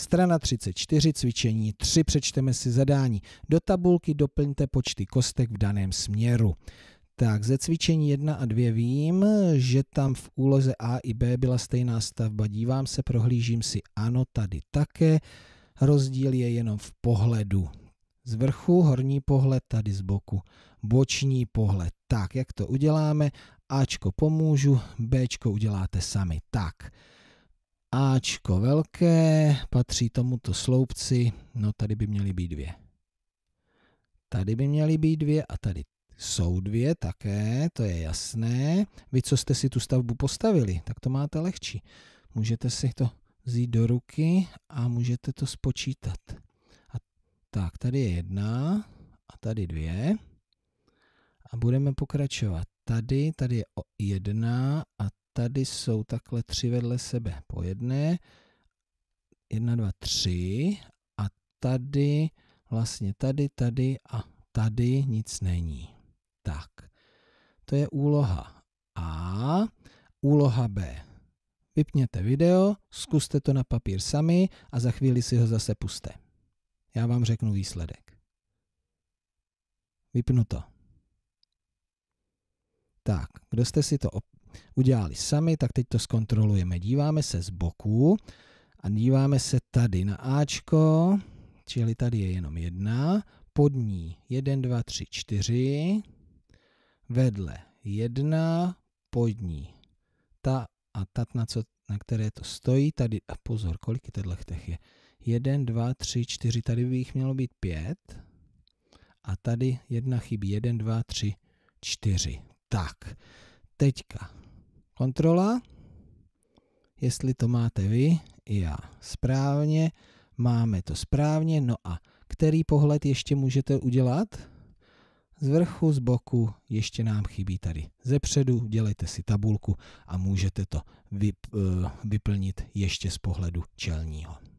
Strana 34, cvičení 3, přečteme si zadání. Do tabulky doplňte počty kostek v daném směru. Tak, ze cvičení 1 a 2 vím, že tam v úloze A i B byla stejná stavba. Dívám se, prohlížím si, ano, tady také. Rozdíl je jenom v pohledu. Z vrchu horní pohled, tady z boku boční pohled. Tak, jak to uděláme? Ačko pomůžu, Bčko uděláte sami. Tak. Ačko velké, patří tomuto sloupci, no tady by měly být dvě. Tady by měly být dvě a tady jsou dvě také, to je jasné. Vy, co jste si tu stavbu postavili, tak to máte lehčí. Můžete si to vzít do ruky a můžete to spočítat. A tak, tady je jedna a tady dvě. A budeme pokračovat. Tady, tady je jedna a tady jsou takhle tři vedle sebe po jedné. Jedna, dva, tři. A tady, vlastně tady, tady a tady nic není. Tak, to je úloha A. Úloha B. Vypněte video, zkuste to na papír sami a za chvíli si ho zase puste. Já vám řeknu výsledek. Vypnu to. Tak, kdo jste si to udělali sami, tak teď to zkontrolujeme. Díváme se z boku a díváme se tady na Ačko, čili tady je jenom jedna, pod ní 1, 2, 3, 4, vedle 1, pod ní ta a ta, na, co, na které to stojí, tady, a pozor, kolik je těchto těch je? 1, 2, 3, 4, tady by jich mělo být 5, a tady jedna chybí, 1, 2, 3, 4. Tak, teďka Kontrola, jestli to máte vy i já správně, máme to správně, no a který pohled ještě můžete udělat? Z vrchu, z boku, ještě nám chybí tady ze předu, dělejte si tabulku a můžete to eh, vyplnit ještě z pohledu čelního.